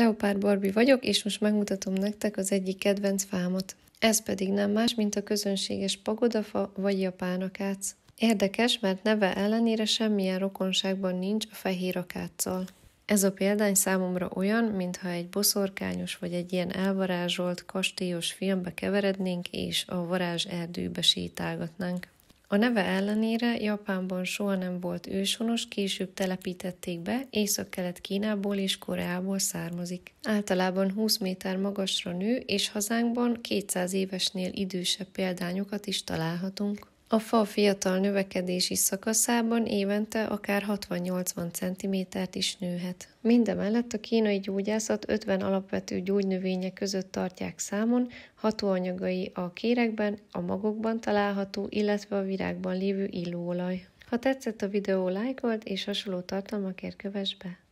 Leopárd Barbi vagyok, és most megmutatom nektek az egyik kedvenc fámat. Ez pedig nem más, mint a közönséges pagodafa vagy japán akác. Érdekes, mert neve ellenére semmilyen rokonságban nincs a fehér akáccal. Ez a példány számomra olyan, mintha egy boszorkányos vagy egy ilyen elvarázsolt kastélyos filmbe keverednénk, és a varázs erdőbe sétálgatnánk. A neve ellenére Japánban soha nem volt őshonos, később telepítették be, Észak-Kelet-Kínából és Koreából származik. Általában 20 méter magasra nő, és hazánkban 200 évesnél idősebb példányokat is találhatunk. A fa fiatal növekedési szakaszában évente akár 60-80 cm is nőhet. Mindemellett a kínai gyógyászat 50 alapvető gyógynövénye között tartják számon, hatóanyagai a kérekben, a magokban található, illetve a virágban lévő illóolaj. Ha tetszett a videó, lájkold és hasonló tartalmakért kövess be!